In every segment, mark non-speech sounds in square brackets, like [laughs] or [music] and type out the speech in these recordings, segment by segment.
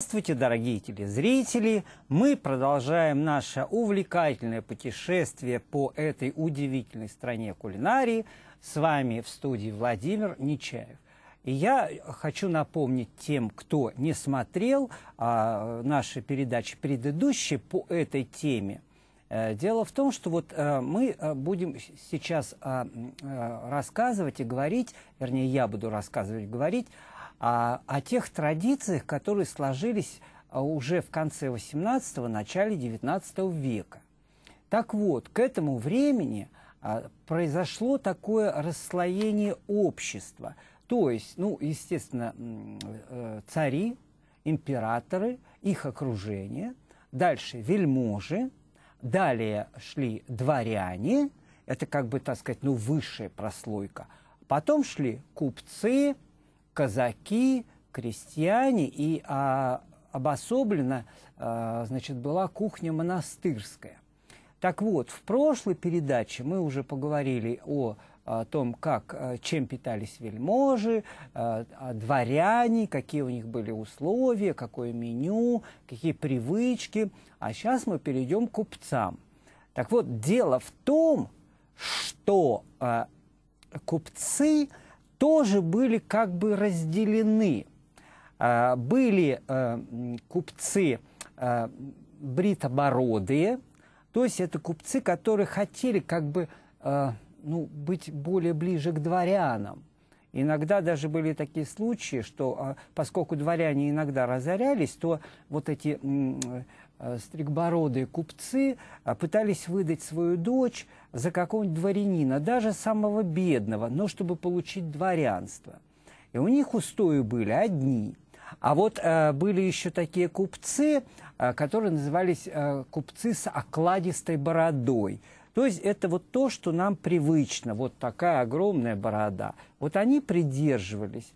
Здравствуйте, дорогие телезрители! Мы продолжаем наше увлекательное путешествие по этой удивительной стране кулинарии. С вами в студии Владимир Нечаев. И я хочу напомнить тем, кто не смотрел а, наши передачи предыдущие по этой теме. Э, дело в том, что вот э, мы э, будем сейчас а, рассказывать и говорить, вернее, я буду рассказывать и говорить а, о тех традициях, которые сложились а, уже в конце XVIII – начале XIX века. Так вот, к этому времени а, произошло такое расслоение общества. То есть, ну, естественно, э, цари, императоры, их окружение, дальше вельможи, далее шли дворяне, это как бы, так сказать, ну, высшая прослойка, потом шли купцы – казаки, крестьяне и а, обособлена а, значит, была кухня монастырская. Так вот, в прошлой передаче мы уже поговорили о, о том, как, э, чем питались вельможи, э, дворяне, какие у них были условия, какое меню, какие привычки. А сейчас мы перейдем к купцам. Так вот, дело в том, что э, купцы – тоже были как бы разделены. А, были э, купцы э, бритобородые, то есть это купцы, которые хотели как бы э, ну, быть более ближе к дворянам. Иногда даже были такие случаи, что а, поскольку дворяне иногда разорялись, то вот эти стригбородые купцы а, пытались выдать свою дочь за какого-нибудь дворянина, даже самого бедного, но чтобы получить дворянство. И у них устои были одни. А вот э, были еще такие купцы, э, которые назывались э, купцы с окладистой бородой. То есть это вот то, что нам привычно, вот такая огромная борода. Вот они придерживались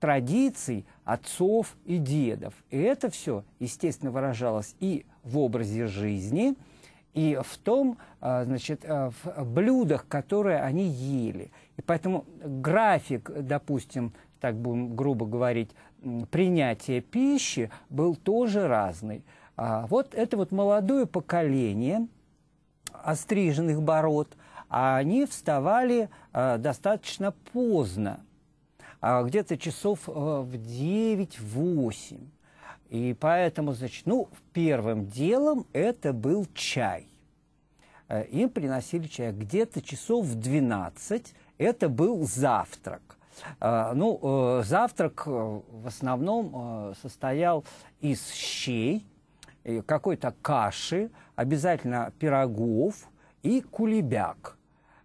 традиций отцов и дедов. И это все, естественно, выражалось и в образе жизни – и в том, э, значит, э, в блюдах, которые они ели. И поэтому график, допустим, так будем грубо говорить, принятия пищи был тоже разный. А вот это вот молодое поколение остриженных бород, они вставали э, достаточно поздно, а где-то часов в 9-8. И поэтому, значит, ну, первым делом это был чай. Э, им приносили чай где-то часов в 12. Это был завтрак. Э, ну, э, завтрак в основном состоял из щей, какой-то каши, обязательно пирогов и кулебяк.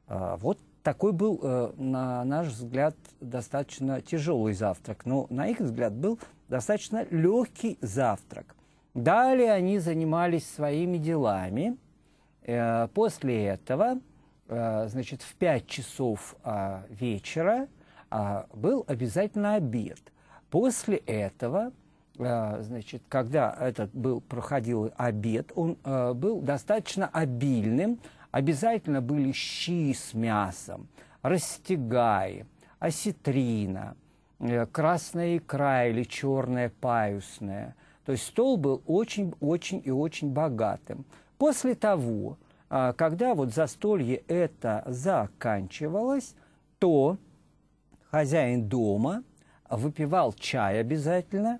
Вот такой был, э, на наш взгляд, достаточно тяжелый завтрак, но на их взгляд был достаточно легкий завтрак. Далее они занимались своими делами. Э, после этого, э, значит, в 5 часов а, вечера а, был обязательно обед. После этого, значит, когда этот был, проходил обед, он был достаточно обильным, обязательно были щи с мясом, растягай, осетрина, э, красная икра или черная паюсная. То есть стол был очень-очень и очень богатым. После того, а, когда вот застолье это заканчивалось, то хозяин дома выпивал чай обязательно,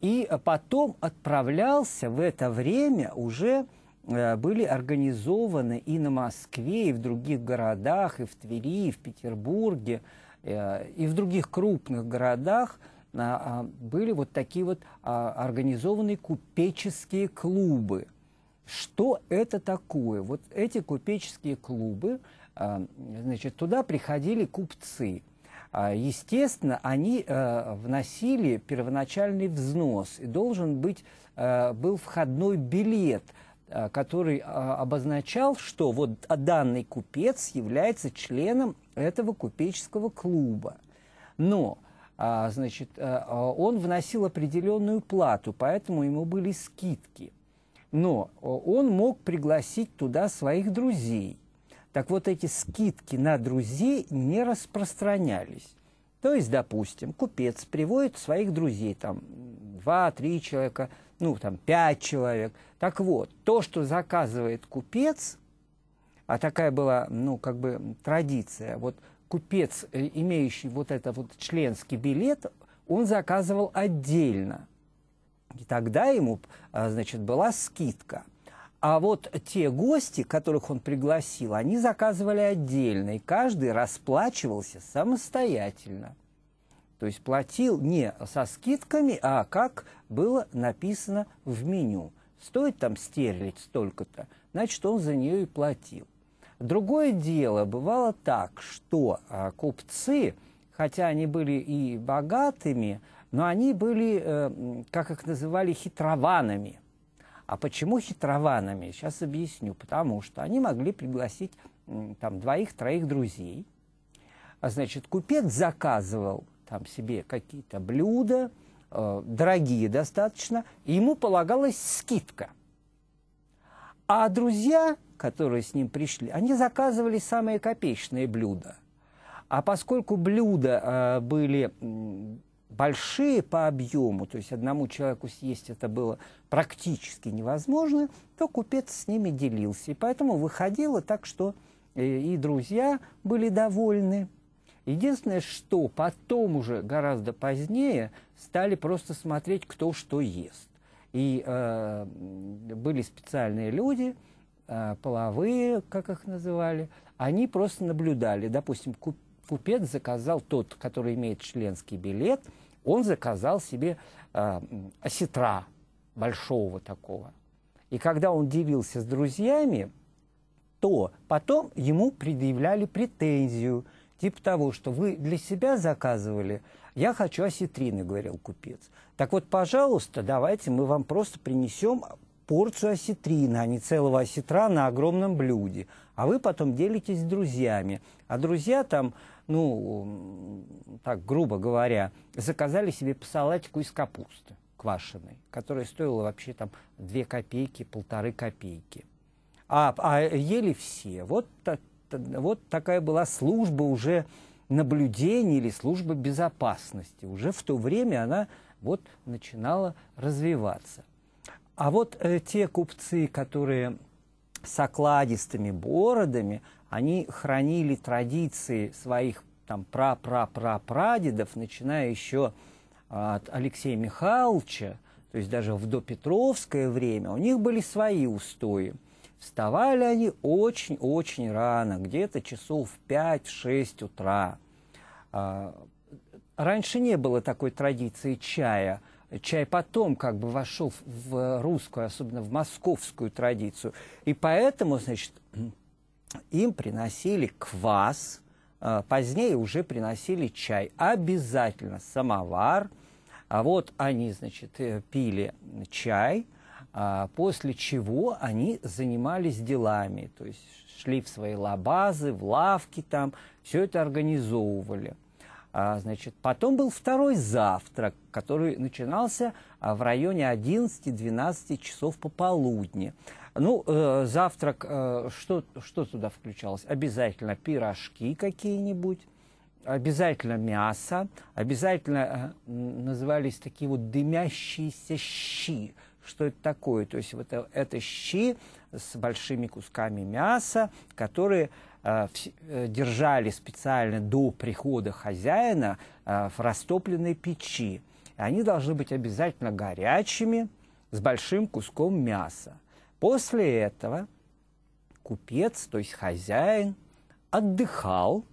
и а, потом отправлялся в это время уже Э, были организованы и на Москве, и в других городах, и в Твери, и в Петербурге, э, и в других крупных городах э, а, были вот такие вот а, организованные купеческие клубы. Что это такое? Вот эти купеческие клубы, значит, туда приходили купцы. А, естественно, они вносили первоначальный взнос, и должен быть, был входной билет – Э, который а, обозначал, что вот данный купец является членом этого купеческого клуба. Но а, значит, э, а, он вносил определенную плату, поэтому ему были скидки. Но он мог пригласить туда своих друзей. Так вот, эти скидки на друзей не распространялись. То есть, допустим, купец приводит своих друзей, там, два-три человека – ну, там, пять человек. Так вот, то, что заказывает купец, а такая была, ну, как бы традиция, вот купец, э, имеющий вот это вот членский билет, он заказывал отдельно. И тогда ему, а, значит, была скидка. А вот те гости, которых он пригласил, они заказывали отдельно, и каждый расплачивался самостоятельно. То есть платил не со скидками, а как было написано в меню. Стоит там стерлить столько-то, значит, он за нее и платил. Другое дело, бывало так, что а, купцы, хотя они были и богатыми, но они были, э, как их называли, хитрованами. А почему хитрованами? Сейчас объясню. Потому что они могли пригласить там двоих-троих друзей. А значит, купец заказывал там себе какие-то блюда, э, дорогие достаточно, ему полагалась скидка. А друзья, которые с ним пришли, они заказывали самые копеечные блюда. А поскольку блюда э, были большие по объему, то есть одному человеку съесть это было практически невозможно, то купец с ними делился. И поэтому выходило так, что э, и друзья были довольны, Единственное, что потом уже гораздо позднее стали просто смотреть, кто что ест. И э, были специальные люди, э, половые, как их называли, они просто наблюдали. Допустим, купец заказал тот, который имеет членский билет, он заказал себе э, осетра большого такого. И когда он делился с друзьями, то потом ему предъявляли претензию – Типа того, что вы для себя заказывали, я хочу осетрины, говорил купец. Так вот, пожалуйста, давайте мы вам просто принесем порцию осетрина, а не целого осетра на огромном блюде. А вы потом делитесь с друзьями. А друзья там, ну, так грубо говоря, заказали себе по салатику из капусты квашеной, которая стоила вообще там 2 копейки, полторы копейки. А, а ели все. Вот так, вот такая была служба уже наблюдения или служба безопасности. Уже в то время она вот начинала развиваться. А вот э, те купцы, которые с окладистыми бородами, они хранили традиции своих там пра-пра-пра-прадедов, начиная еще от Алексея Михайловича, то есть даже в допетровское время, у них были свои устои – Вставали они очень-очень рано, где-то часов в 5-6 утра. А, раньше не было такой традиции чая. Чай потом как бы вошел в русскую, особенно в московскую традицию. И поэтому, значит, [clears throat] им приносили квас, а, позднее уже приносили чай. Обязательно самовар. А вот они, значит, э, пили чай, а, после чего они занимались делами, то есть шли в свои лабазы, в лавки там, все это организовывали. А, значит, потом был второй завтрак, который начинался а, в районе 11-12 часов пополудни. Ну, э, завтрак, э, что, что туда включалось? Обязательно пирожки какие-нибудь, обязательно мясо, обязательно э, назывались такие вот дымящиеся щи – что это такое. То есть это, это щи с большими кусками мяса, которые э, э, держали специально до прихода хозяина э, в растопленной печи. Они должны быть обязательно горячими, с большим куском мяса. После этого купец, то есть хозяин, отдыхал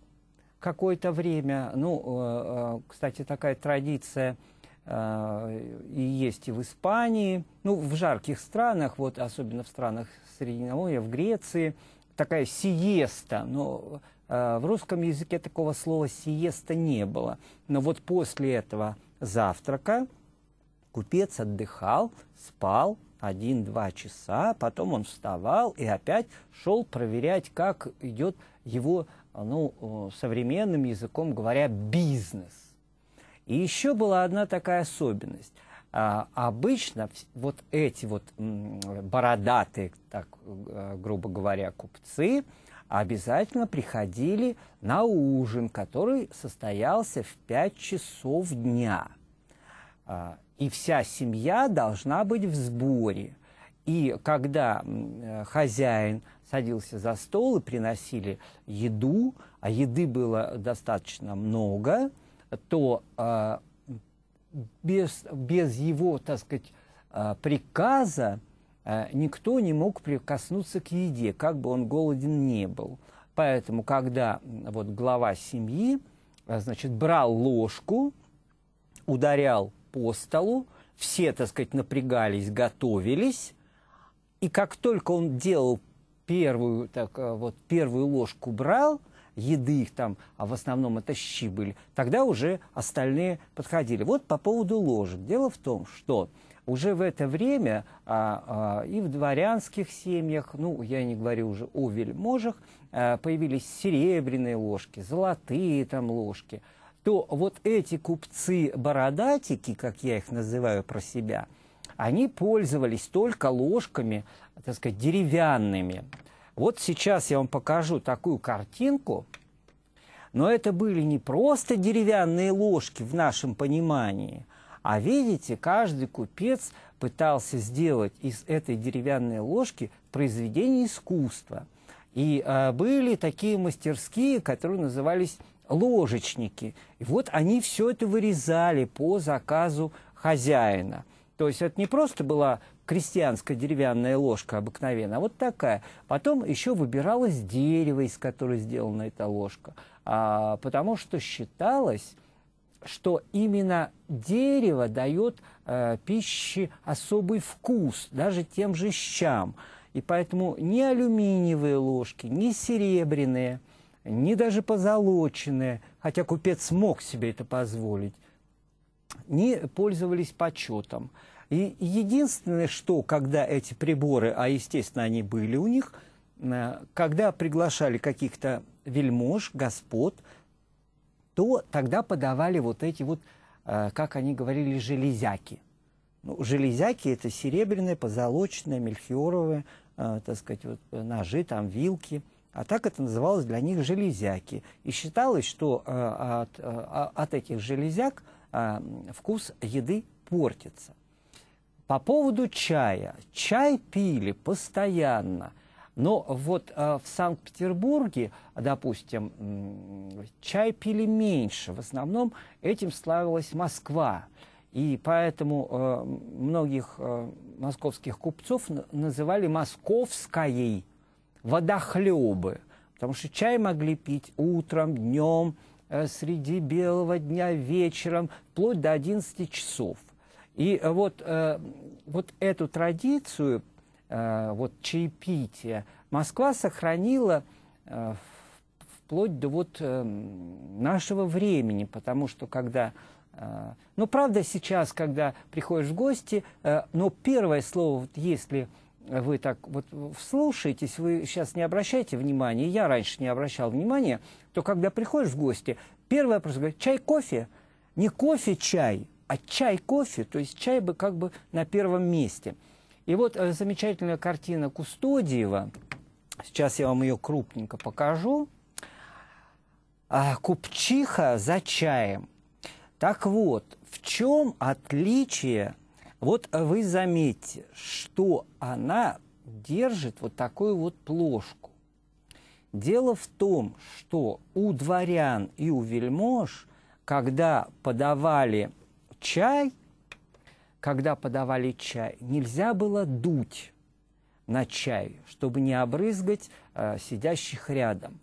какое-то время. Ну, кстати, такая традиция – Э, и есть и в Испании, ну, в жарких странах, вот, особенно в странах Средиземноморья, в Греции, такая сиеста, но э, в русском языке такого слова сиеста не было. Но вот после этого завтрака купец отдыхал, спал один-два часа, потом он вставал и опять шел проверять, как идет его, ну, э, современным языком говоря, бизнес и еще была одна такая особенность. А, обычно вот эти вот бородатые, так э, грубо говоря, купцы обязательно приходили на ужин, который состоялся в 5 часов дня. А, и вся семья должна быть в сборе. И когда э, хозяин садился за стол и приносили еду, а еды было достаточно много – то а, без, без его, так сказать, а, приказа а, никто не мог прикоснуться к еде, как бы он голоден не был. Поэтому, когда вот глава семьи, а, значит, брал ложку, ударял по столу, все, так сказать, напрягались, готовились, и как только он делал первую, так, вот, первую ложку брал – еды их там, а в основном это щи были, тогда уже остальные подходили. Вот по поводу ложек. Дело в том, что уже в это время а, а, и в дворянских семьях, ну, я не говорю уже о вельможах, а, появились серебряные ложки, золотые там ложки. То вот эти купцы-бородатики, как я их называю про себя, они пользовались только ложками, так сказать, деревянными. Вот сейчас я вам покажу такую картинку, но это были не просто деревянные ложки в нашем понимании, а видите, каждый купец пытался сделать из этой деревянной ложки произведение искусства. И э, были такие мастерские, которые назывались ложечники. И вот они все это вырезали по заказу хозяина. То есть это не просто была крестьянская деревянная ложка обыкновенная, а вот такая. Потом еще выбиралось дерево, из которого сделана эта ложка, а, потому что считалось, что именно дерево дает э, пище особый вкус, даже тем же щам. И поэтому ни алюминиевые ложки, ни серебряные, ни даже позолоченные, хотя купец мог себе это позволить, не пользовались почетом. И единственное, что, когда эти приборы, а, естественно, они были у них, э, когда приглашали каких-то вельмож, господ, то тогда подавали вот эти вот, э, как они говорили, железяки. Ну, железяки – это серебряные, позолоченные, мельхиоровые, э, так сказать, вот, ножи, там, вилки – а так это называлось для них железяки. И считалось, что от, от этих железяк вкус еды портится. По поводу чая. Чай пили постоянно. Но вот э, в Санкт-Петербурге, допустим, чай пили меньше. В основном этим славилась Москва. И поэтому э, многих э, московских купцов называли московской водохлебы. Потому что чай могли пить утром, днем, э, среди белого дня, вечером, вплоть до 11 часов. И э, вот, э, вот эту традицию э, вот чаепития Москва сохранила вплоть до вот нашего времени, потому что когда ну, правда, сейчас, когда приходишь в гости, но первое слово, если вы так вот вслушаетесь, вы сейчас не обращаете внимания, я раньше не обращал внимания, то когда приходишь в гости, первое просто говорит, чай, кофе? Не кофе, чай, а чай, кофе, то есть чай бы как бы на первом месте. И вот э, замечательная картина Кустодиева, сейчас я вам ее крупненько покажу, а, «Купчиха за чаем». Так вот, в чем отличие? Вот вы заметьте, что она держит вот такую вот плошку. Дело в том, что у дворян и у вельмож, когда подавали чай, когда подавали чай, нельзя было дуть на чай, чтобы не обрызгать э, сидящих рядом.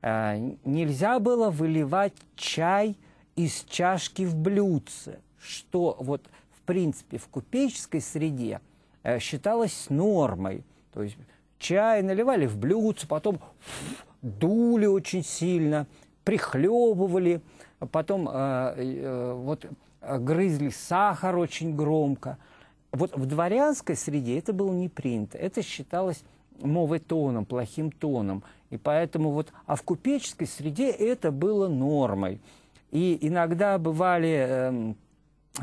Э, нельзя было выливать чай из чашки в блюдце, что вот в принципе в купеческой среде э, считалось нормой. То есть чай наливали в блюдце, потом фу, дули очень сильно, прихлебывали, потом э, э, вот Э, грызли сахар очень громко. Вот в дворянской среде это было не принято. Это считалось мовой тоном, плохим тоном. И поэтому вот, а в купеческой среде это было нормой. И иногда бывали э,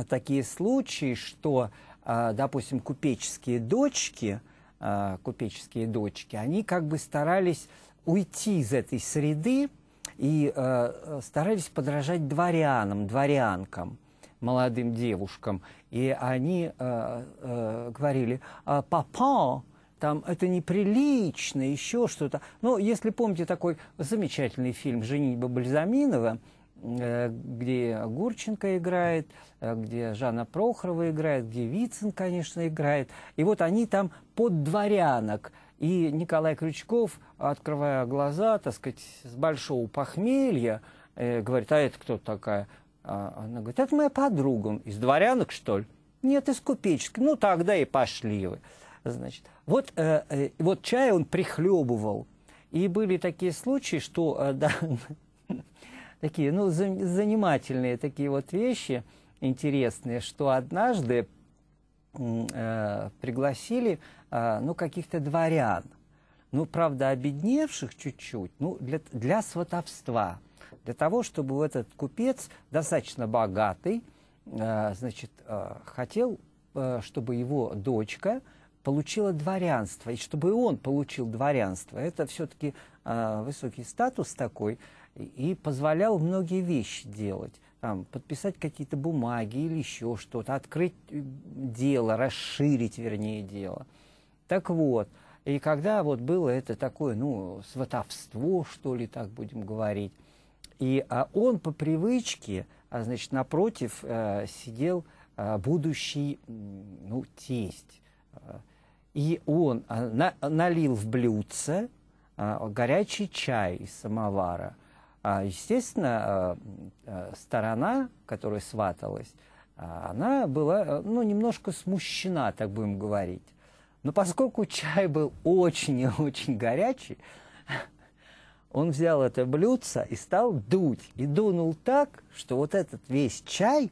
такие случаи, что, э, допустим, купеческие дочки, э, купеческие дочки, они как бы старались уйти из этой среды и э, э старались подражать дворянам, дворянкам молодым девушкам, и они э, э, говорили «А, «папа», там это неприлично, еще что-то. Но ну, если помните такой замечательный фильм «Женитьба Бальзаминова», э, где Гурченко играет, э, где Жанна Прохорова играет, где Вицин, конечно, играет. И вот они там под дворянок. И Николай Крючков, открывая глаза, так сказать, с большого похмелья, э, говорит, а это кто такая? А она говорит, это моя подруга. Из дворянок, что ли? Нет, из купеческих. Ну, тогда и пошли вы. Значит, вот, э, э, вот чай он прихлебывал. И были такие случаи, что э, [laughs] да, такие, ну, за, занимательные такие вот вещи интересные, что однажды э, пригласили, э, ну, каких-то дворян, ну, правда, обедневших чуть-чуть, ну, для, для сватовства для того, чтобы вот этот купец, достаточно богатый, э, значит, э, хотел, э, чтобы его дочка получила дворянство, и чтобы он получил дворянство. Это все-таки высокий статус такой, и позволял многие вещи делать. Там, подписать какие-то бумаги или еще что-то, открыть дело, расширить, вернее, дело. Так вот, и когда вот было это такое, ну, сватовство, что ли, так будем говорить, и а он по привычке, а, значит, напротив а, сидел а, будущий ну, тесть. И он а, на, налил в блюдце а, горячий чай из самовара. А, естественно, а, а сторона, которая сваталась, а, она была э, ну, немножко смущена, так будем говорить. Но поскольку чай был очень и очень горячий, он взял это блюдце и стал дуть. И дунул так, что вот этот весь чай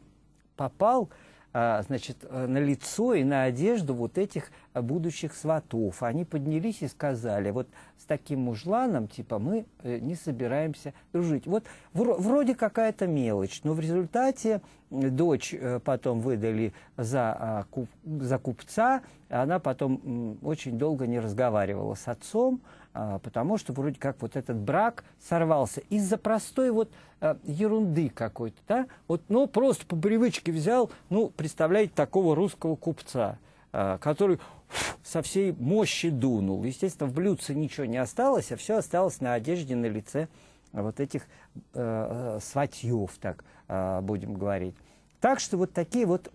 попал а, значит, э, на лицо и на одежду вот этих а, будущих сватов. Они поднялись и сказали, вот с таким мужланом, типа, мы э, не собираемся дружить. Вот вроде какая-то мелочь, но в результате э, дочь потом выдали за, а, за купца, она потом очень долго не разговаривала с отцом, а, потому что вроде как вот этот брак сорвался из-за простой вот э, ерунды какой-то, да, вот, ну, просто по привычке взял, ну, представляете, такого русского купца, а, который со всей мощи дунул. Естественно, в блюдце ничего не осталось, а все осталось на одежде, на лице вот этих э, э, сватьев, так э, будем говорить. Так что вот такие вот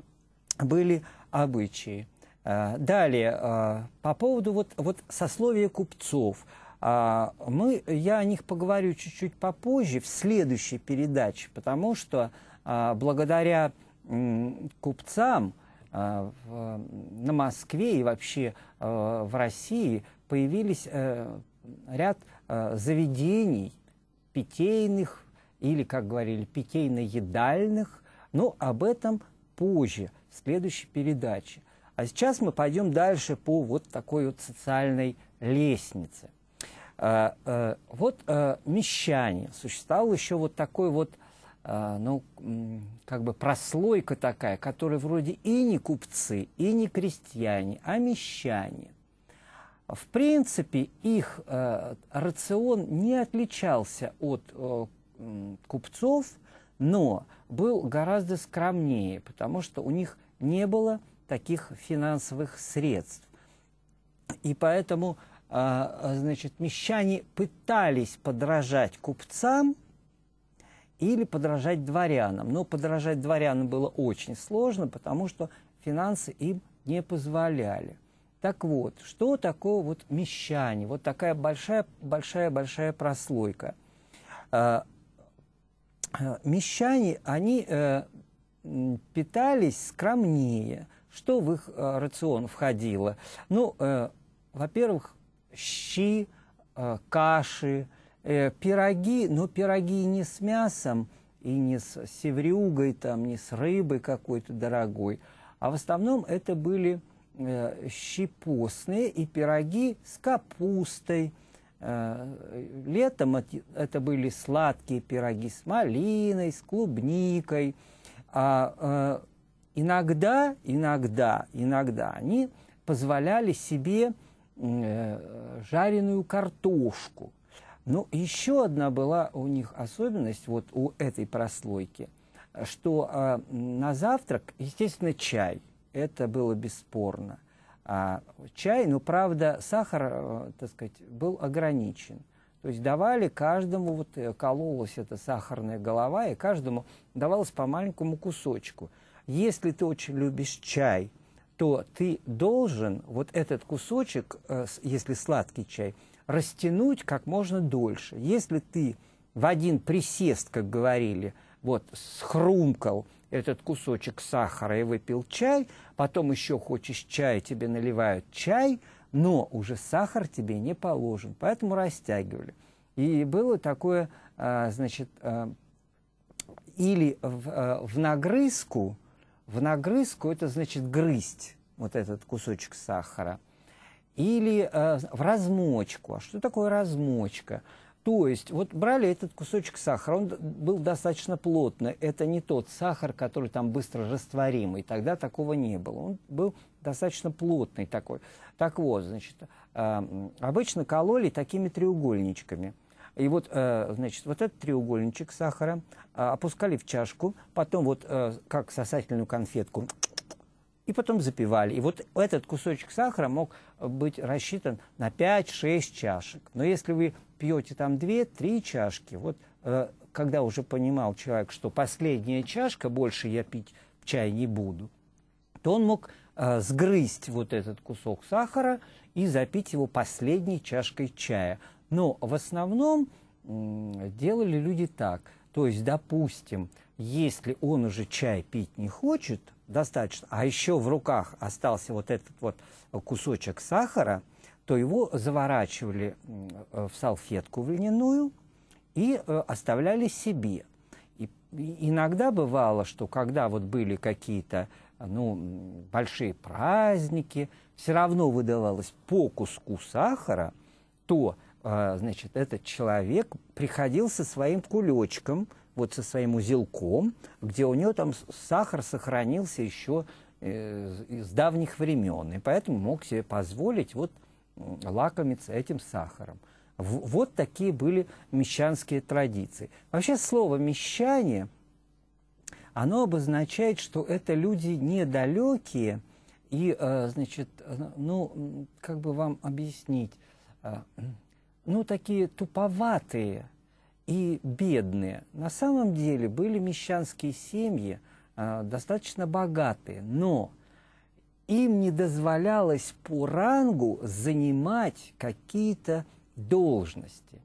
были обычаи. Э, далее, э, по поводу вот, вот сословия купцов. А, мы, я о них поговорю чуть-чуть попозже, в следующей передаче, потому что а, благодаря купцам а, на Москве и вообще э, в России появились ряд заведений питейных или, как говорили, питейно-едальных, но об этом позже, в следующей передаче. А сейчас мы пойдем дальше по вот такой вот социальной лестнице. А, э, вот э, мещане. Существовал еще вот такой вот, а, ну, как бы прослойка такая, которая вроде и не купцы, и не крестьяне, а мещане. В принципе, их э, рацион не отличался от купцов, но был гораздо скромнее, потому что у них не было таких финансовых средств. И поэтому, а, а, значит, мещане пытались подражать купцам или подражать дворянам. Но подражать дворянам было очень сложно, потому что финансы им не позволяли. Так вот, что такое вот мещане? Вот такая большая-большая-большая прослойка. А, мещане, они э, питались скромнее – что в их э, рацион входило? Ну, э, во-первых, щи, э, каши, пироги, но пироги не с мясом и не с севрюгой, там, не с рыбой какой-то дорогой, а в основном это были щи постные и пироги с капустой. Летом это были сладкие пироги с малиной, с клубникой, а иногда, иногда, иногда они позволяли себе э, жареную картошку. Но еще одна была у них особенность, вот у этой прослойки, что а, на завтрак, естественно, чай. Это было бесспорно. А чай, но ну, правда, сахар, э, так сказать, был ограничен. То есть давали каждому, вот э, кололась эта сахарная голова, и каждому давалось по маленькому кусочку – если ты очень любишь чай, то ты должен вот этот кусочек, э, если сладкий чай, растянуть как можно дольше. Если ты в один присест, как говорили, вот схрумкал этот кусочек сахара и выпил чай, потом еще хочешь чай, тебе наливают чай, но уже сахар тебе не положен, поэтому растягивали. И было такое, э, значит, э, или в, в нагрызку – в нагрызку это значит грызть вот этот кусочек сахара. Или э, в размочку. А что такое размочка? То есть, вот брали этот кусочек сахара, он был достаточно плотный. Это не тот сахар, который там быстро растворимый. Тогда такого не было. Он был достаточно плотный такой. Так вот, значит, э, обычно кололи такими треугольничками. И вот, э, значит, вот этот треугольничек сахара э, опускали в чашку, потом вот э, как сосательную конфетку и потом запивали. И вот этот кусочек сахара мог быть рассчитан на 5-6 чашек. Но если вы пьете там 2-3 чашки, вот когда уже понимал человек, что последняя чашка, больше я пить чай не буду, то он мог сгрызть вот этот кусок сахара и запить его последней чашкой чая. Но в основном делали люди так. То есть, допустим, если он уже чай пить не хочет, достаточно, а еще в руках остался вот этот вот кусочек сахара, то его заворачивали в салфетку в льняную и э, оставляли себе. И иногда бывало, что когда вот были какие-то ну, большие праздники, все равно выдавалось по куску сахара, то а, значит, этот человек приходил со своим кулечком, вот со своим узелком, где у него там сахар сохранился еще с э, давних времен, и поэтому мог себе позволить вот лакомиться этим сахаром. Вот такие были мещанские традиции. Вообще слово «мещане» оно обозначает, что это люди недалекие, и, э, значит, э, ну, как бы вам объяснить, ну, такие туповатые и бедные. На самом деле были мещанские семьи э, достаточно богатые, но им не дозволялось по рангу занимать какие-то должности.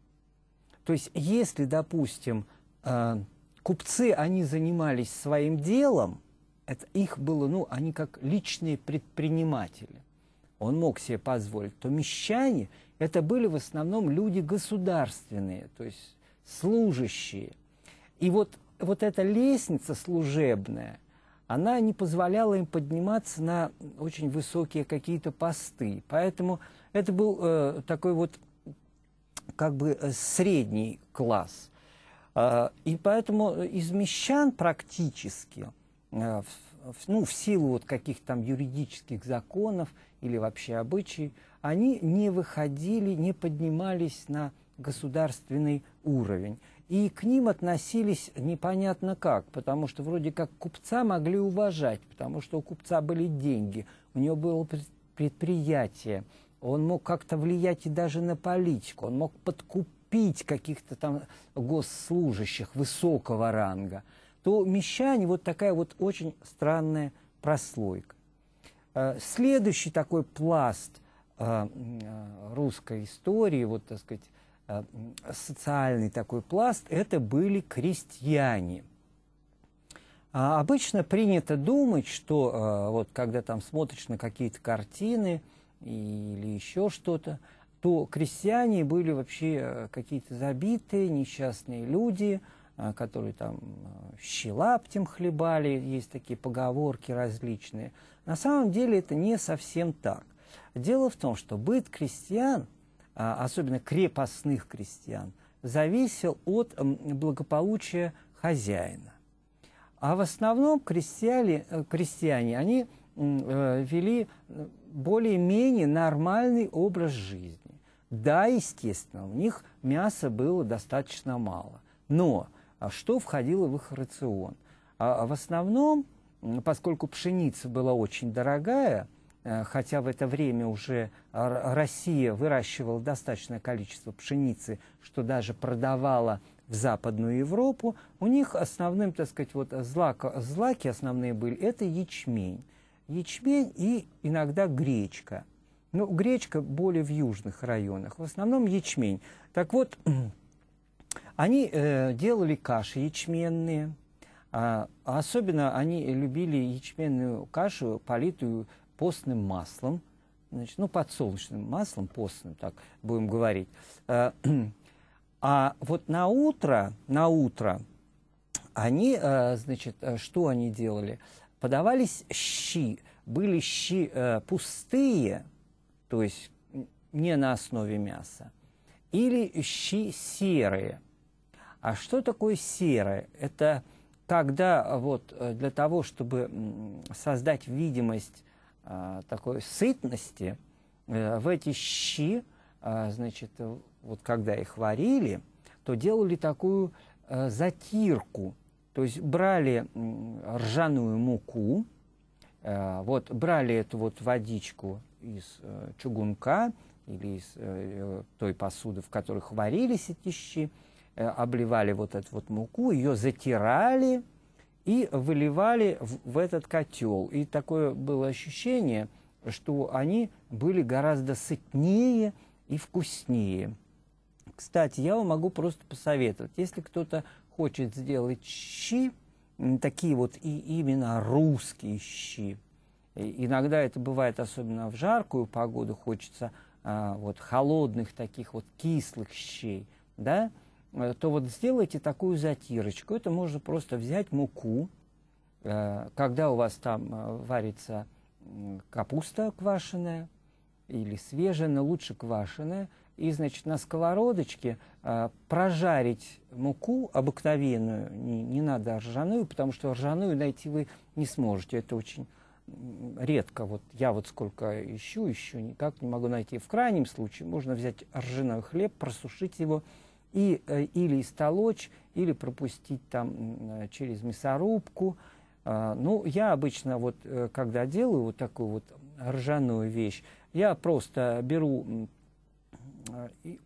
То есть, если, допустим, э, купцы, они занимались своим делом, это их было, ну, они как личные предприниматели. Он мог себе позволить, то мещане – это были в основном люди государственные, то есть служащие. И вот, вот эта лестница служебная, она не позволяла им подниматься на очень высокие какие-то посты. Поэтому это был э, такой вот как бы э, средний класс. Э, и поэтому из мещан практически э, ну, в силу вот каких-то там юридических законов или вообще обычаев, они не выходили, не поднимались на государственный уровень. И к ним относились непонятно как, потому что вроде как купца могли уважать, потому что у купца были деньги, у него было предприятие, он мог как-то влиять и даже на политику, он мог подкупить каких-то там госслужащих высокого ранга – то мещане вот такая вот очень странная прослойка. Э, следующий такой пласт э, э, русской истории, вот, так сказать, социальный такой пласт, это были крестьяне. А обычно принято думать, что вот когда там смотришь на какие-то картины или еще что-то, то крестьяне были вообще какие-то забитые, несчастные люди – Э, которые там э, щи хлебали, есть такие поговорки различные. На самом деле это не совсем так. Дело в том, что быт крестьян, а, особенно крепостных крестьян, зависел от благополучия хозяина. А в основном крестьяне, э, крестьяне они вели более-менее нормальный образ жизни. Да, естественно, у них мяса было достаточно мало. Но а что входило в их рацион. А, а в основном, поскольку пшеница была очень дорогая, э, хотя в это время уже Россия выращивала достаточное количество пшеницы, что даже продавала в Западную Европу, у них основным, так сказать, вот злак, злаки основные были, это ячмень. Ячмень и иногда гречка. Ну, гречка более в южных районах, в основном ячмень. Так вот, [clears throat] Они э, делали каши ячменные, а, особенно они любили ячменную кашу, политую постным маслом, значит, ну, подсолнечным маслом, постным, так будем говорить. А, [clears throat] а вот на утро, на утро они, а, значит, э, что они делали? Подавались щи, были щи а, пустые, то есть не на основе мяса, или щи серые – а что такое серое? Это когда э, вот э, для того, чтобы создать видимость э, такой сытности, в эти щи, значит, вот когда их варили, то делали такую затирку. То есть брали ржаную муку, вот брали эту вот водичку из чугунка или из той посуды, в которых варились эти щи – Э, обливали вот эту вот муку, ее затирали и выливали в, в этот котел. И такое было ощущение, что они были гораздо сытнее и вкуснее. Кстати, я вам могу просто посоветовать, если кто-то хочет сделать щи, такие вот и именно русские щи, иногда это бывает особенно в жаркую погоду, хочется а, вот холодных таких вот кислых щей, да, Э, то вот сделайте такую затирочку. Это можно просто взять муку, э, когда у вас там э, варится капуста квашеная или свежая, но лучше квашеная, и, значит, на сковородочке прожарить муку обыкновенную, не, не надо ржаную, потому что ржаную найти вы не сможете, это очень редко. Вот я вот сколько ищу, ищу, никак не могу найти. В крайнем случае можно взять ржаной хлеб, просушить его – и, э, или истолочь, или пропустить там э, через мясорубку. А, ну, я обычно вот, э, когда делаю вот такую вот ржаную вещь, я просто беру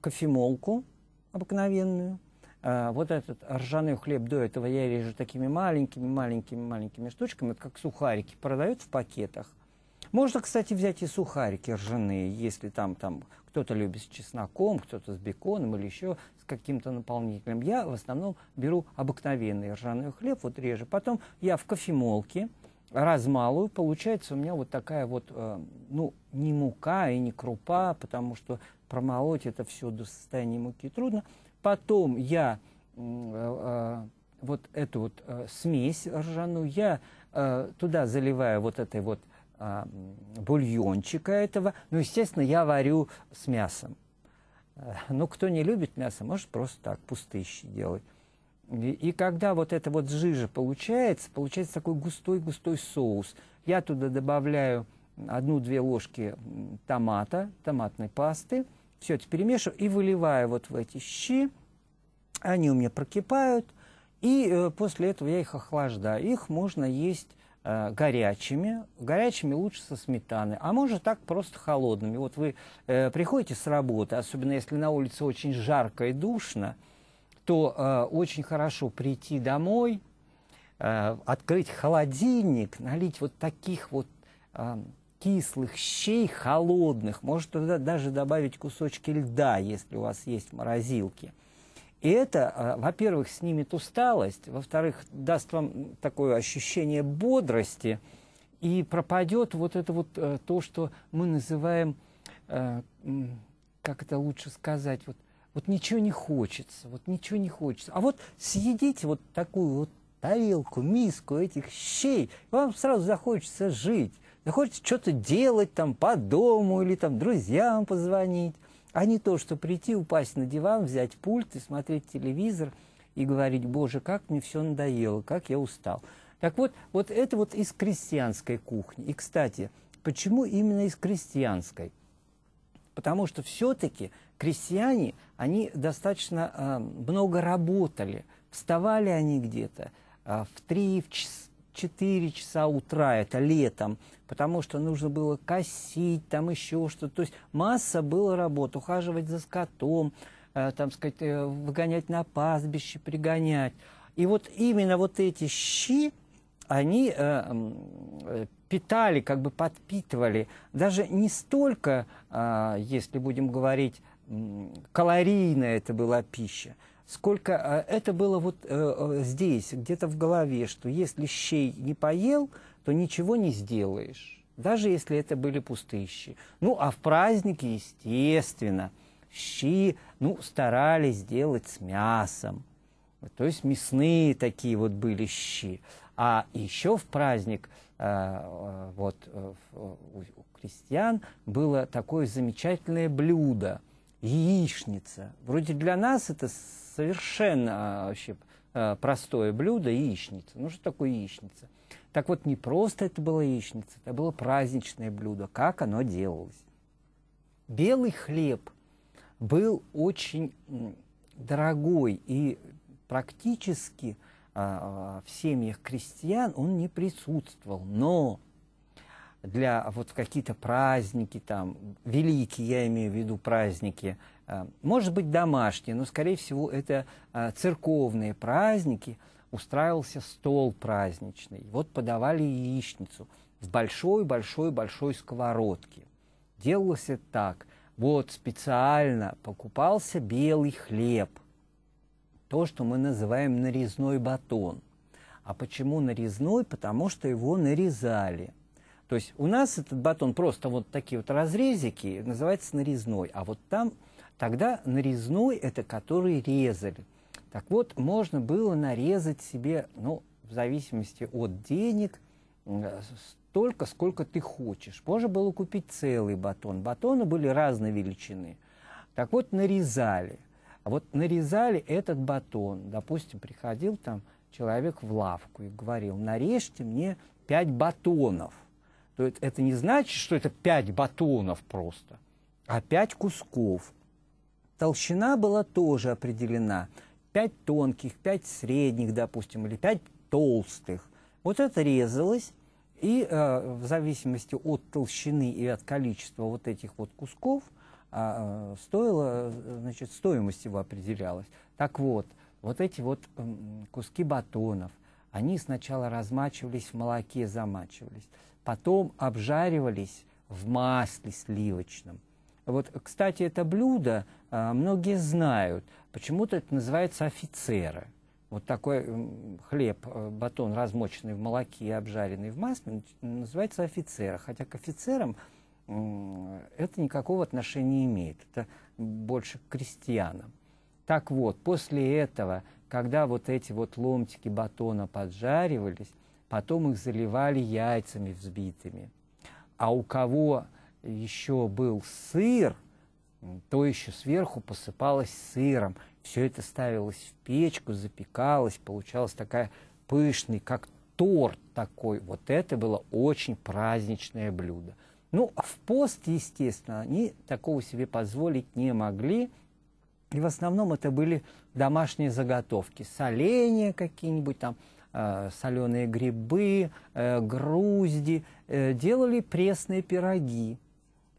кофемолку обыкновенную, а, вот этот ржаный хлеб до этого я режу такими маленькими-маленькими-маленькими штучками, как сухарики, продают в пакетах. Можно, кстати, взять и сухарики ржаные, если там, там кто-то любит с чесноком, кто-то с беконом или еще с каким-то наполнителем. Я в основном беру обыкновенный ржаной хлеб, вот реже. Потом я в кофемолке размалываю, получается у меня вот такая вот, э, ну, не мука и не крупа, потому что промолоть это все до состояния муки трудно. Потом я э, э, вот эту вот э, смесь ржаную, я э, туда заливаю вот этой вот а, бульончика этого. Ну, естественно, я варю с мясом. Э, Но ну, кто не любит мясо, может просто так пустыщи делать. И, и когда вот это вот жижа получается, получается такой густой-густой соус. Я туда добавляю одну-две ложки томата, томатной пасты. Все это перемешиваю и выливаю вот в эти щи. Они у меня прокипают. И э, после этого я их охлаждаю. Их можно есть Э, горячими, горячими лучше со сметаны, а может так просто холодными. Вот вы э, приходите с работы, особенно если на улице очень жарко и душно, то э, очень хорошо прийти домой, э, открыть холодильник, налить вот таких вот э, кислых щей холодных, может туда даже добавить кусочки льда, если у вас есть морозилки – и это, а, во-первых, снимет усталость, во-вторых, даст вам такое ощущение бодрости, и пропадет вот это вот э, то, что мы называем, э, как это лучше сказать, вот, вот ничего не хочется, вот ничего не хочется. А вот съедите вот такую вот тарелку, миску этих щей, вам сразу захочется жить, захочется что-то делать там по дому или там друзьям позвонить а не то, что прийти, упасть на диван, взять пульт и смотреть телевизор и говорить, боже, как мне все надоело, как я устал. Так вот, вот это вот из крестьянской кухни. И, кстати, почему именно из крестьянской? Потому что все-таки крестьяне, они достаточно э, много работали. Вставали они где-то э, в 3, в, 4 часа утра, это летом, потому что нужно было косить, там еще что-то. То есть масса была работ, ухаживать за скотом, э, там, сказать, э, выгонять на пастбище, пригонять. И вот именно вот эти щи, они э, э питали, как бы подпитывали, даже не столько, а, если будем говорить, калорийная это была пища, сколько а, это было вот э, э, здесь, где-то в голове, что если щей не поел, то ничего не сделаешь, даже если это были пустые щи. Ну, а в празднике, естественно, щи, ну, старались делать с мясом. То есть мясные такие вот были щи. А еще в праздник э, э вот э, у крестьян было такое замечательное блюдо – яичница. Вроде для нас это совершенно а, вообще а, простое блюдо – яичница. Ну, что такое яичница? Так вот, не просто это была яичница, это было праздничное блюдо. Как оно делалось? Белый хлеб был очень дорогой и практически а, в семьях крестьян он не присутствовал. Но для вот какие-то праздники там, великие, я имею в виду праздники – а, может быть, домашние, но, скорее всего, это а, церковные праздники, устраивался стол праздничный. Вот подавали яичницу в большой-большой-большой сковородке. Делалось это так. Вот специально покупался белый хлеб, то, что мы называем нарезной батон. А почему нарезной? Потому что его нарезали – то есть у нас этот батон просто вот такие вот разрезики, называется нарезной, а вот там Тогда нарезной – это который резали. Так вот, можно было нарезать себе, ну, в зависимости от денег, э, столько, сколько ты хочешь. Можно было купить целый батон. Батоны были разной величины. Так вот, нарезали. А вот нарезали этот батон. Допустим, приходил там человек в лавку и говорил, нарежьте мне 5 батонов. То есть это не значит, что это 5 батонов просто, а 5 кусков толщина была тоже определена. пять тонких, пять средних, допустим, или пять толстых. Вот это резалось, и э, в зависимости от толщины и от количества вот этих вот кусков а, э, стоило, значит, стоимость его определялась. Так вот, вот эти вот э, куски батонов, они сначала размачивались в молоке, замачивались, потом обжаривались в масле сливочном, вот, кстати, это блюдо а, многие знают. Почему-то это называется офицеры. Вот такой хлеб, э, батон, размоченный в молоке и обжаренный в масле, называется офицера. Хотя к офицерам это никакого отношения не имеет. Это больше к крестьянам. Так вот, после этого, когда вот эти вот ломтики батона поджаривались, потом их заливали яйцами взбитыми. А у кого еще был сыр, то еще сверху посыпалось сыром. Все это ставилось в печку, запекалось, получалось такая пышный, как торт такой. Вот это было очень праздничное блюдо. Ну, а в пост, естественно, они такого себе позволить не могли. И в основном это были домашние заготовки. Соленья какие-нибудь там, э, соленые грибы, э, грузди. Э, делали пресные пироги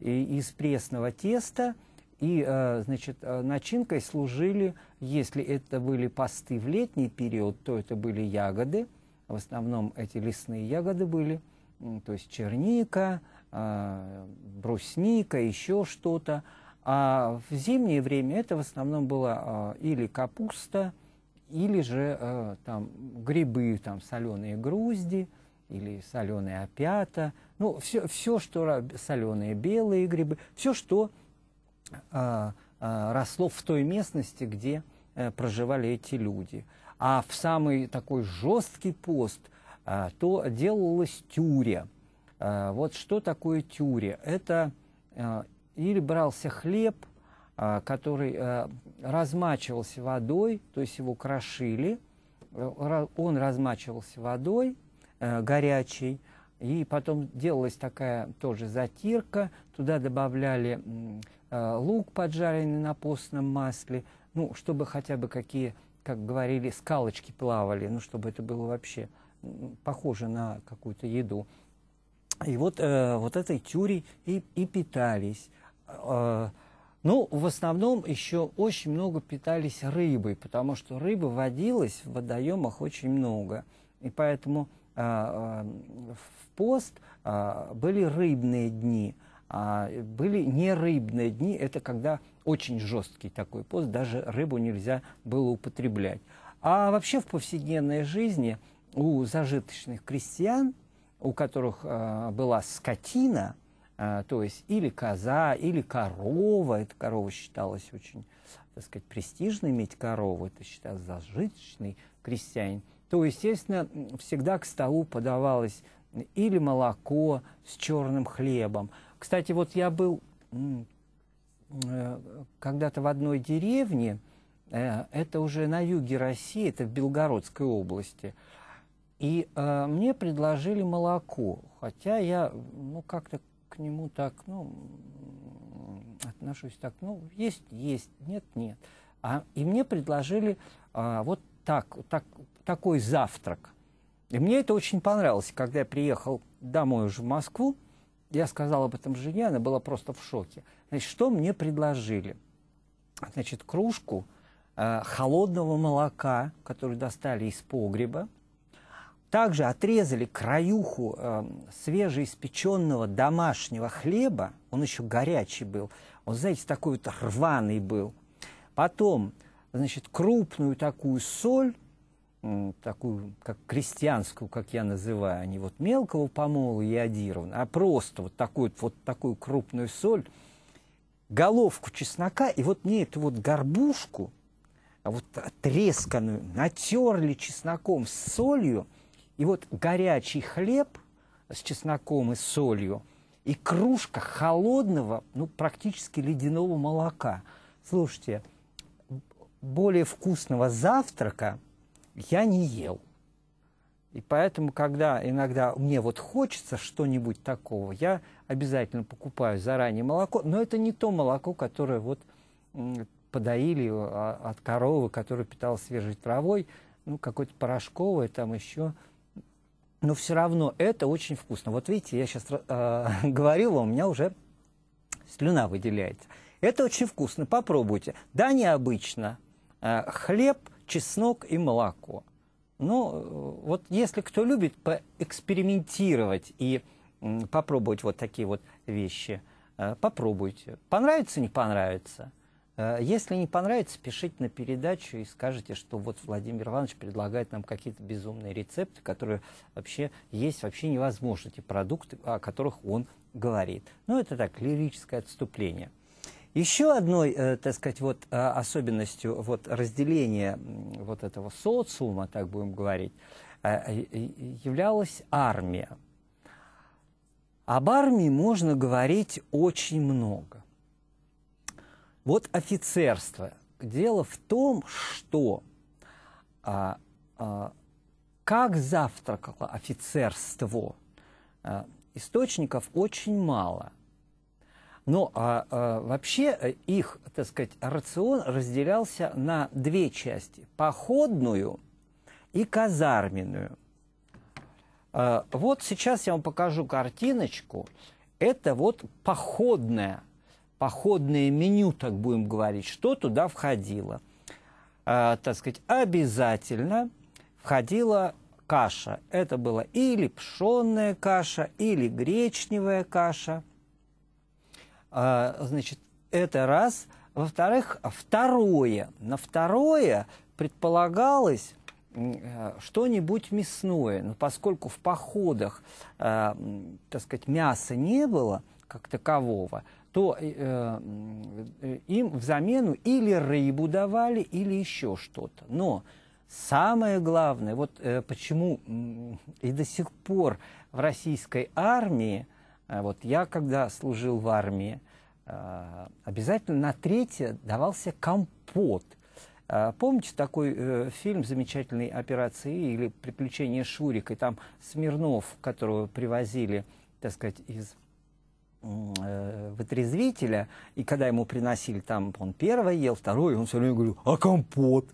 из пресного теста, и э, значит, э, начинкой служили, если это были посты в летний период, то это были ягоды, в основном эти лесные ягоды были, то есть черника, э, брусника, еще что-то. А в зимнее время это в основном было или капуста, или же там грибы, там соленые грузди, или соленые опята – ну, все, все что соленые, белые грибы, все, что а, а, росло в той местности, где а, проживали эти люди. А в самый такой жесткий пост а, то делалась тюря. А, вот что такое тюря? Это а, или брался хлеб, а, который а, размачивался водой, то есть его крошили, э, он размачивался водой а, горячей, и потом делалась такая тоже затирка, туда добавляли э, лук, поджаренный на постном масле, ну, чтобы хотя бы какие, как говорили, скалочки плавали, ну, чтобы это было вообще похоже на какую-то еду. И вот, э, вот этой тюрей и, и питались. Э, ну, в основном еще очень много питались рыбой, потому что рыбы водилось в водоемах очень много. И поэтому а, а, в пост а, были рыбные дни, а были не рыбные дни, это когда очень жесткий такой пост, даже рыбу нельзя было употреблять. А вообще в повседневной жизни у зажиточных крестьян, у которых была скотина, то есть или коза, или корова, эта корова считалась очень, так сказать, престижной иметь корову, это считалось зажиточный крестьянин, то, естественно, всегда к столу подавалось или молоко с черным хлебом. Кстати, вот я был э, когда-то в одной деревне, э, это уже на юге России, это в Белгородской области. И э, мне предложили молоко, хотя я, ну, как-то к нему так, ну, отношусь так, ну, есть, есть, нет, нет. А, и мне предложили а, вот так, так такой завтрак. И мне это очень понравилось. Когда я приехал домой уже в Москву, я сказал об этом жене, она была просто в шоке. Значит, что мне предложили? Значит, кружку э, холодного молока, который достали из погреба. Также отрезали краюху э, свежеиспеченного домашнего хлеба. Он еще горячий был. Он, знаете, такой вот рваный был. Потом, значит, крупную такую соль такую, как крестьянскую, как я называю, а не вот мелкого помола и а просто вот такую, вот такую крупную соль, головку чеснока, и вот мне эту вот горбушку, а вот отрезанную, натерли чесноком с солью, и вот горячий хлеб с чесноком и солью, и кружка холодного, ну, практически ледяного молока. Слушайте, более вкусного завтрака – я не ел. И поэтому, когда иногда мне вот хочется что-нибудь такого, я обязательно покупаю заранее молоко, но это не то молоко, которое вот подоили а, от коровы, которая питалась свежей травой, ну, какое-то порошковое там еще. Но все равно это очень вкусно. Вот видите, я сейчас э, а, [laughs] говорил, у меня уже слюна выделяется. Это очень вкусно, попробуйте. Да, необычно. Э, хлеб чеснок и молоко. Ну, э, вот если кто любит поэкспериментировать и попробовать вот такие вот вещи, э, попробуйте. Понравится, не понравится. Э, если не понравится, пишите на передачу и скажите, что вот Владимир Иванович предлагает нам какие-то безумные рецепты, которые вообще есть, вообще невозможно, Эти продукты, о которых он говорит. Ну, это так, лирическое отступление – еще одной, э, так сказать, вот э, особенностью вот разделения вот этого социума, так будем говорить, э, являлась армия. Об армии можно говорить очень много. Вот офицерство. Дело в том, что а, а, как завтракало офицерство, а, источников очень мало – ну, а, а вообще э, их, так сказать, рацион разделялся на две части. Походную и казарменную. А, вот сейчас я вам покажу картиночку. Это вот походное, походное меню, так будем говорить, что туда входило. А, так сказать, обязательно входила каша. Это была или пшенная каша, или гречневая каша – а, значит, это раз. Во-вторых, второе. На второе предполагалось э, что-нибудь мясное. Но поскольку в походах, э, так сказать, мяса не было как такового, то э, им взамену или рыбу давали, или еще что-то. Но самое главное, вот почему и до сих пор в российской армии – а вот я, когда служил в армии, а, обязательно на третье давался компот. А помните такой э, фильм замечательной операции или «Приключения Шурика»? И там Смирнов, которого привозили, так сказать, из э, вытрезвителя, и когда ему приносили там, он первый ел, второй, он все время говорил, а компот?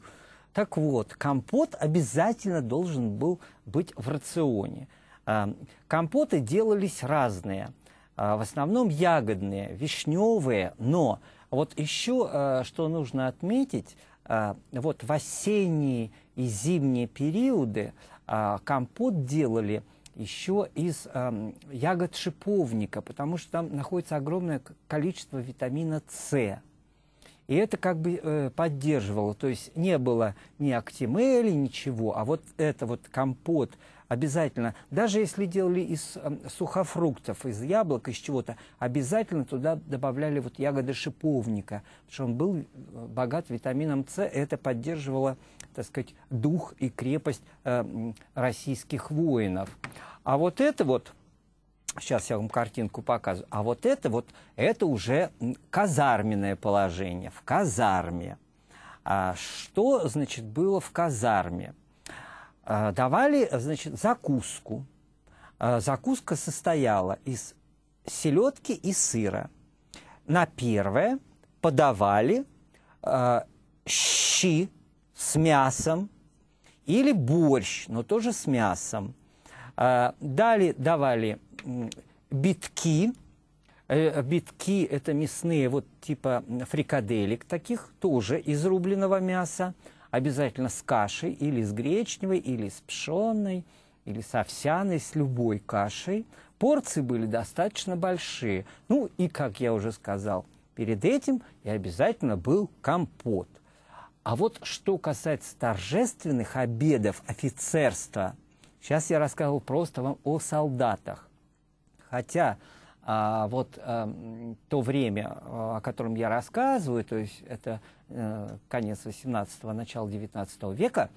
Так вот, компот обязательно должен был быть в рационе. А, компоты делались разные, а, в основном ягодные, вишневые, но вот еще а, что нужно отметить, вот в осенние и зимние периоды компот делали еще из ягод шиповника, потому что там находится огромное количество витамина С. И это как бы э, поддерживало. То есть не было ни актимели, ничего. А вот это вот компот обязательно, даже если делали из эм, сухофруктов, из яблок, из чего-то, обязательно туда добавляли вот ягоды шиповника, потому что он был э, богат витамином С, это поддерживало, так сказать, дух и крепость э, российских воинов. А вот это вот, сейчас я вам картинку показываю, а вот это вот, это уже казарменное положение, в казарме. А что, значит, было в казарме? А, давали, э, значит, закуску. А, закуска состояла из селедки и сыра. На первое подавали а, щи с мясом или борщ, но тоже с мясом. Далее давали битки. Э, битки – это мясные, вот типа фрикаделек таких, тоже из рубленого мяса – обязательно с кашей или с гречневой, или с пшенной, или с овсяной, с любой кашей. Порции были достаточно большие. Ну и, как я уже сказал, перед этим и обязательно был компот. А вот что касается торжественных обедов офицерства, сейчас я рассказывал просто вам о солдатах. Хотя а вот эм, то время, э, о котором я рассказываю, то есть это э, конец 18-го, начало 19 века,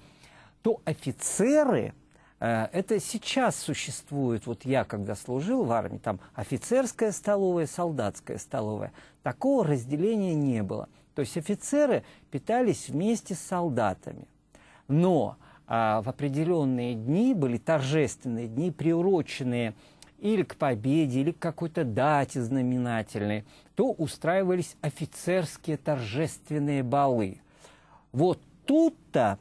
то офицеры, э, это сейчас существует, вот я когда служил в армии, там офицерская столовая, солдатская столовая, такого разделения не было. То есть офицеры питались вместе с солдатами. Но э, в определенные дни были торжественные дни, приуроченные или к победе, или к какой-то дате знаменательной, то устраивались офицерские торжественные балы. Вот тут-то,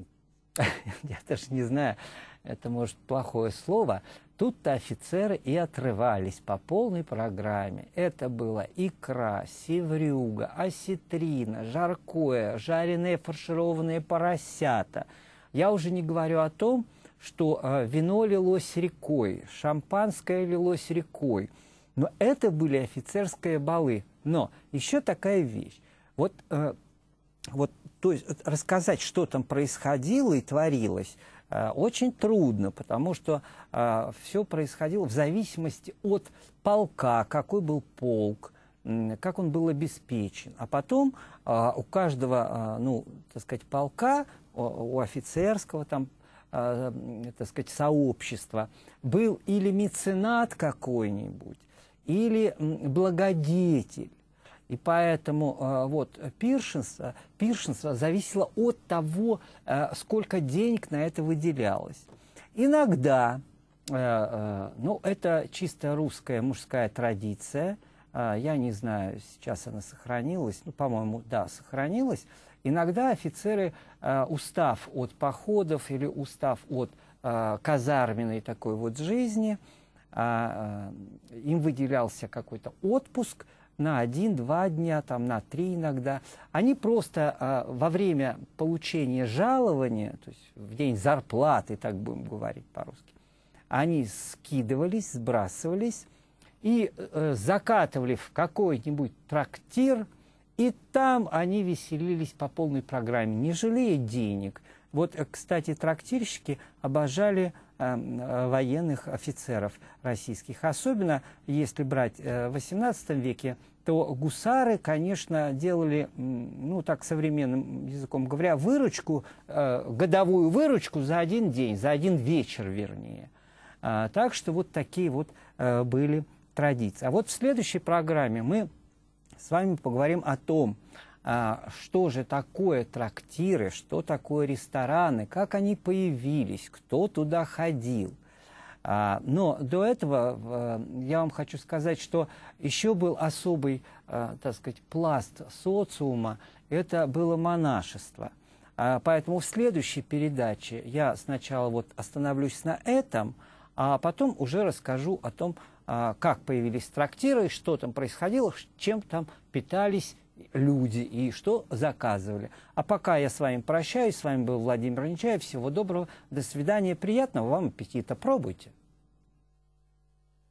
[laughs] я даже не знаю, это может плохое слово, тут-то офицеры и отрывались по полной программе. Это было икра, севрюга, осетрина, жаркое, жареные фаршированные поросята. Я уже не говорю о том, что э, вино лилось рекой, шампанское лилось рекой. Но это были офицерские балы. Но еще такая вещь. Вот, э, вот то есть, рассказать, что там происходило и творилось, э, очень трудно, потому что э, все происходило в зависимости от полка, какой был полк, как он был обеспечен. А потом э, у каждого, э, ну, так сказать, полка, у офицерского там а, так сказать, сообщества, был или меценат какой-нибудь, или благодетель. И поэтому а, вот пиршенство, пиршенство зависело от того, а, сколько денег на это выделялось. Иногда, ну это чисто русская мужская традиция, я не знаю, сейчас она сохранилась, ну, по-моему, да, сохранилась, Иногда офицеры, э, устав от походов или устав от э, казарменной такой вот жизни, а, э, им выделялся какой-то отпуск на один-два дня, там, на три иногда. Они просто во время получения жалования, то есть в день зарплаты, так будем говорить по-русски, они скидывались, сбрасывались и закатывали в какой-нибудь трактир – и там они веселились по полной программе, не жалея денег. Вот, э, кстати, трактирщики обожали эм, э, военных офицеров российских. Особенно, если брать э, в XVIII веке, то гусары, конечно, делали, ну так современным языком говоря, выручку, э, годовую выручку за один день, за один вечер, вернее. А, так что вот такие вот э, были традиции. А вот в следующей программе мы с вами поговорим о том, а, что же такое трактиры, что такое рестораны, как они появились, кто туда ходил. А, но до этого э, я вам хочу сказать, что еще был особый, а, так сказать, пласт социума, это было монашество. Поэтому в следующей передаче я сначала вот остановлюсь на этом, а потом уже расскажу о том, а, как появились трактиры, что там происходило, чем там питались люди и что заказывали. А пока я с вами прощаюсь, с вами был Владимир Нечаев, всего доброго, до свидания, приятного вам аппетита, пробуйте.